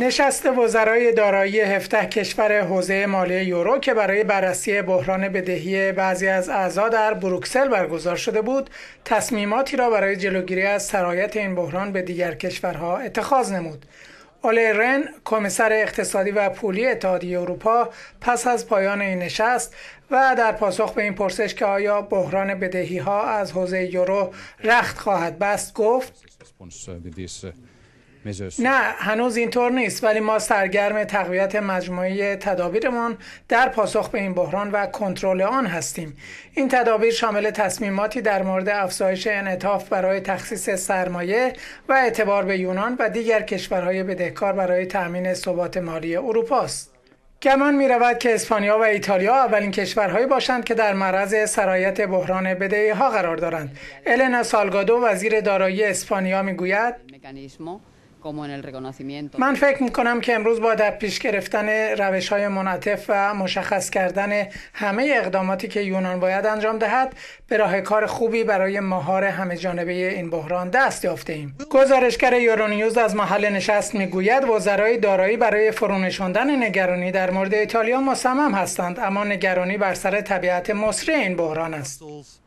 نشست وزرای دارایی 17 کشور حوزه مالی یورو که برای بررسی بحران بدهی بعضی از اعضا در بروکسل برگزار شده بود تصمیماتی را برای جلوگیری از سرایت این بحران به دیگر کشورها اتخاذ نمود اولی رن کمیسر اقتصادی و پولی اتحادیه اروپا پس از پایان این نشست و در پاسخ به این پرسش که آیا بحران بدهی ها از حوزه یورو رخت خواهد بست گفت نه هنوز اینطور نیست ولی ما سرگرم تقویت مجموعه تدابیرمان در پاسخ به این بحران و کنترل آن هستیم این تدابیر شامل تصمیماتی در مورد افزایش انعطاف برای تخصیص سرمایه و اعتبار به یونان و دیگر کشورهای بدهکار برای تأمین ثبات مالی اروپا است گمان می که اسپانیا و ایتالیا اولین کشورهایی باشند که در معرض سرایت بحران بدهی ها قرار دارند. النا سالگادو وزیر دارایی اسپانیا می من فکر می که امروز با در پیش گرفتن روش های منطف و مشخص کردن همه اقداماتی که یونان باید انجام دهد به راه کار خوبی برای مهار همه جانبه این بحران دست یافته ایم. گزارشگر یورونیوز از محل نشست میگوید وزرای دارایی برای فرونشاندن نگرانی در مورد ایتالیا مصمم هستند اما نگرانی بر سر طبیعت مصری این بحران است.